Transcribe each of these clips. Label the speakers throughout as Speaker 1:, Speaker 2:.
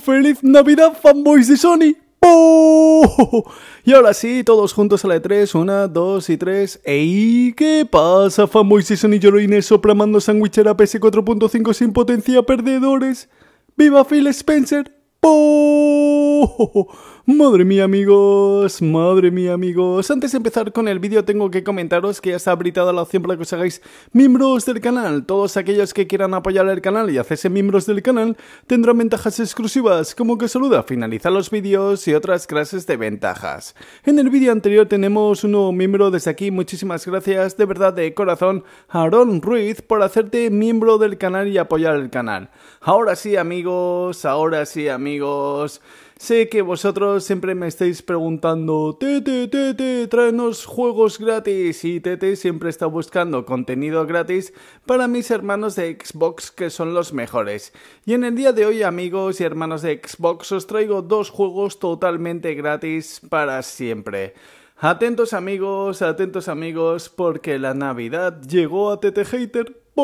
Speaker 1: feliz Navidad, fanboys de Sony! ¡Oh! Y ahora sí, todos juntos a la de 3 una, dos y tres. ¡Ey! ¿Qué pasa, fanboys de Sony Lloroines soplamando sandwichera PS4.5 sin potencia perdedores? ¡Viva Phil Spencer! ¡Oh! Madre mía amigos, madre mía amigos, antes de empezar con el vídeo tengo que comentaros que ya está habilitada la opción para que os hagáis miembros del canal, todos aquellos que quieran apoyar el canal y hacerse miembros del canal tendrán ventajas exclusivas como que saluda, finaliza los vídeos y otras clases de ventajas. En el vídeo anterior tenemos un nuevo miembro desde aquí, muchísimas gracias de verdad de corazón Aaron Ruiz por hacerte miembro del canal y apoyar el canal. Ahora sí amigos, ahora sí amigos... Sé que vosotros siempre me estáis preguntando, Tete, Tete, traenos juegos gratis. Y Tete siempre está buscando contenido gratis para mis hermanos de Xbox que son los mejores. Y en el día de hoy, amigos y hermanos de Xbox, os traigo dos juegos totalmente gratis para siempre. Atentos amigos, atentos amigos, porque la Navidad llegó a TT Hater.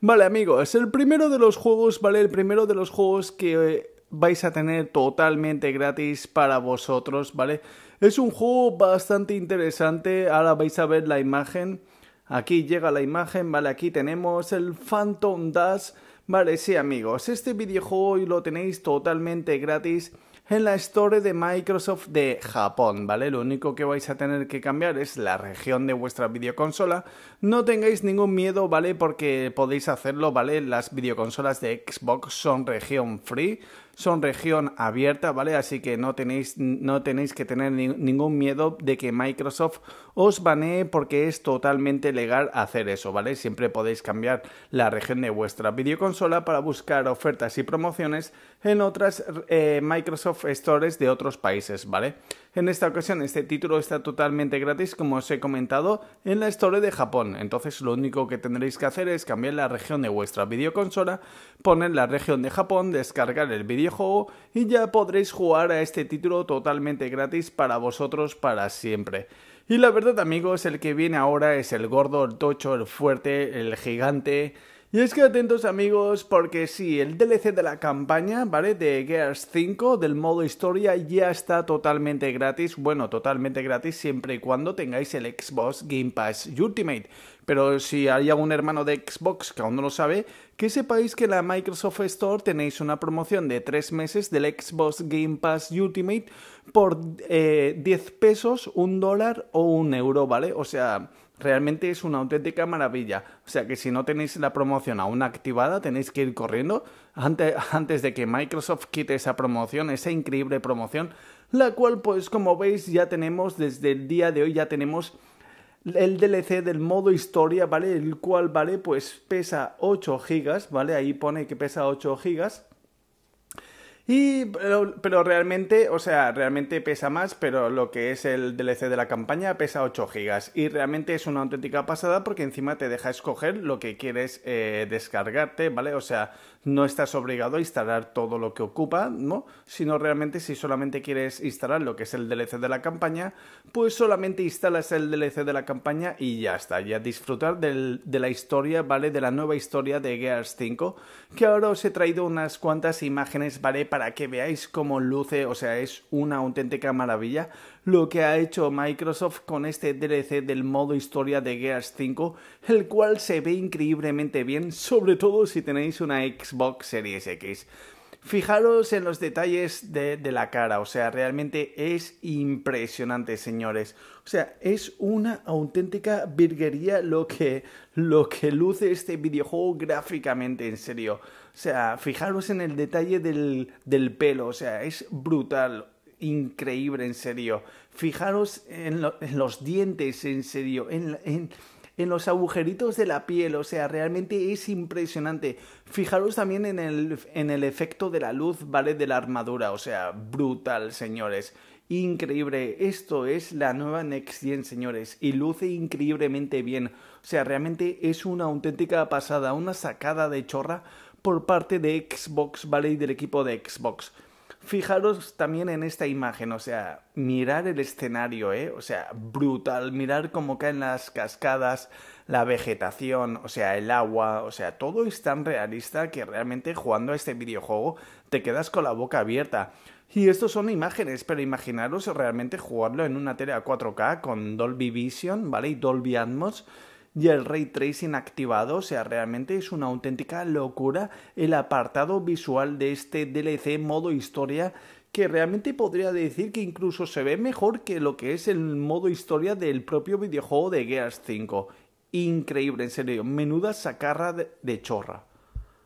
Speaker 1: Vale amigos, el primero de los juegos, vale, el primero de los juegos que eh, vais a tener totalmente gratis para vosotros, ¿vale? Es un juego bastante interesante, ahora vais a ver la imagen. Aquí llega la imagen, ¿vale? Aquí tenemos el Phantom Dash. Vale, sí amigos, este videojuego lo tenéis totalmente gratis en la Store de Microsoft de Japón, ¿vale? Lo único que vais a tener que cambiar es la región de vuestra videoconsola. No tengáis ningún miedo, ¿vale? Porque podéis hacerlo, ¿vale? Las videoconsolas de Xbox son región free son región abierta, ¿vale? Así que no tenéis, no tenéis que tener ningún miedo de que Microsoft os banee porque es totalmente legal hacer eso, ¿vale? Siempre podéis cambiar la región de vuestra videoconsola para buscar ofertas y promociones en otras eh, Microsoft Stores de otros países, ¿vale? En esta ocasión este título está totalmente gratis, como os he comentado, en la Store de Japón. Entonces lo único que tendréis que hacer es cambiar la región de vuestra videoconsola, poner la región de Japón, descargar el video y ya podréis jugar a este título totalmente gratis para vosotros para siempre. Y la verdad amigos, el que viene ahora es el gordo, el tocho, el fuerte, el gigante, y es que atentos amigos, porque sí, el DLC de la campaña, ¿vale? De Gears 5, del modo historia, ya está totalmente gratis. Bueno, totalmente gratis siempre y cuando tengáis el Xbox Game Pass Ultimate. Pero si hay algún hermano de Xbox que aún no lo sabe, que sepáis que en la Microsoft Store tenéis una promoción de 3 meses del Xbox Game Pass Ultimate por eh, 10 pesos, 1 dólar o 1 euro, ¿vale? O sea realmente es una auténtica maravilla. O sea que si no tenéis la promoción aún activada, tenéis que ir corriendo antes, antes de que Microsoft quite esa promoción, esa increíble promoción, la cual pues como veis ya tenemos desde el día de hoy, ya tenemos el DLC del modo historia, ¿vale? El cual, ¿vale? Pues pesa 8 gigas, ¿vale? Ahí pone que pesa 8 gigas. Y, pero, realmente, o sea, realmente pesa más, pero lo que es el DLC de la campaña pesa 8 gigas. Y realmente es una auténtica pasada porque encima te deja escoger lo que quieres eh, descargarte, ¿vale? O sea, no estás obligado a instalar todo lo que ocupa, ¿no? Sino realmente si solamente quieres instalar lo que es el DLC de la campaña, pues solamente instalas el DLC de la campaña y ya está. Ya disfrutar de la historia, ¿vale? De la nueva historia de Gears 5, que ahora os he traído unas cuantas imágenes, ¿vale? para que veáis cómo luce, o sea, es una auténtica maravilla lo que ha hecho Microsoft con este DLC del modo historia de Gears 5, el cual se ve increíblemente bien, sobre todo si tenéis una Xbox Series X. Fijaros en los detalles de, de, la cara, o sea, realmente es impresionante, señores. O sea, es una auténtica virguería lo que, lo que luce este videojuego gráficamente, en serio. O sea, fijaros en el detalle del, del pelo, o sea, es brutal, increíble, en serio. Fijaros en, los dientes, en serio, en, en, los agujeritos de la piel, o sea, realmente es impresionante. Fijaros también en el, en el efecto de la luz, ¿vale? De la armadura, o sea, brutal, señores. Increíble, esto es la nueva Next 100, señores, y luce increíblemente bien. O sea, realmente es una auténtica pasada, una sacada de chorra por parte de Xbox, ¿vale? Y del equipo de Xbox. Fijaros también en esta imagen, o sea, mirar el escenario, ¿eh? O sea, brutal, mirar cómo caen las cascadas, la vegetación, o sea, el agua, o sea, todo es tan realista que realmente jugando a este videojuego te quedas con la boca abierta. Y estos son imágenes, pero imaginaros realmente jugarlo en una tele a 4K con Dolby Vision, ¿vale? Y Dolby Atmos y el ray tracing activado, o sea, realmente es una auténtica locura el apartado visual de este DLC modo historia que realmente podría decir que incluso se ve mejor que lo que es el modo historia del propio videojuego de Gears 5. Increíble, en serio, menuda sacarra de chorra.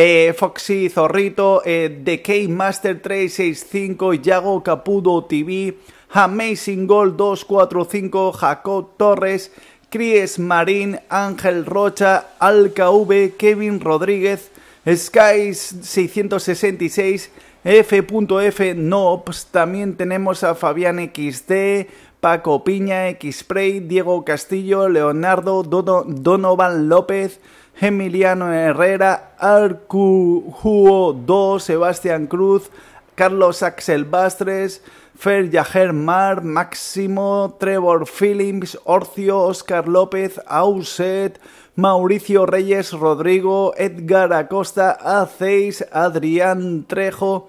Speaker 1: eh, Foxy Zorrito, eh, The K-Master 365, Yago Capudo TV, Amazing Gold 245, Jacob Torres, Cries Marín, Ángel Rocha, Alka V, Kevin Rodríguez, Skies 666, F.F. Nops, también tenemos a Fabián XD, Paco Piña, Xpray, Diego Castillo, Leonardo, Donovan López, Emiliano Herrera, Arcujuo 2, Sebastián Cruz, Carlos Axel Bastres, Fer Yajer Mar, Máximo, Trevor Phillips, Orcio, Oscar López, Auset, Mauricio Reyes, Rodrigo, Edgar Acosta, Aceis, Adrián Trejo,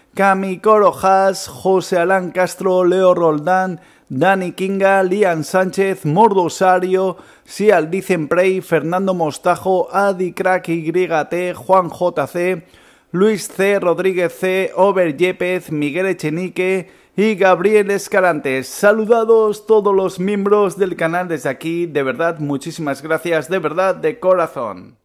Speaker 1: Cami Corojas, José Alán Castro, Leo Roldán, Dani Kinga, Lian Sánchez, Mordosario, Sial Prey, Fernando Mostajo, Adi Crack YT, Juan JC, Luis C. Rodríguez C., Ober Yepes, Miguel Echenique y Gabriel Escalantes. Saludados todos los miembros del canal desde aquí, de verdad, muchísimas gracias, de verdad, de corazón.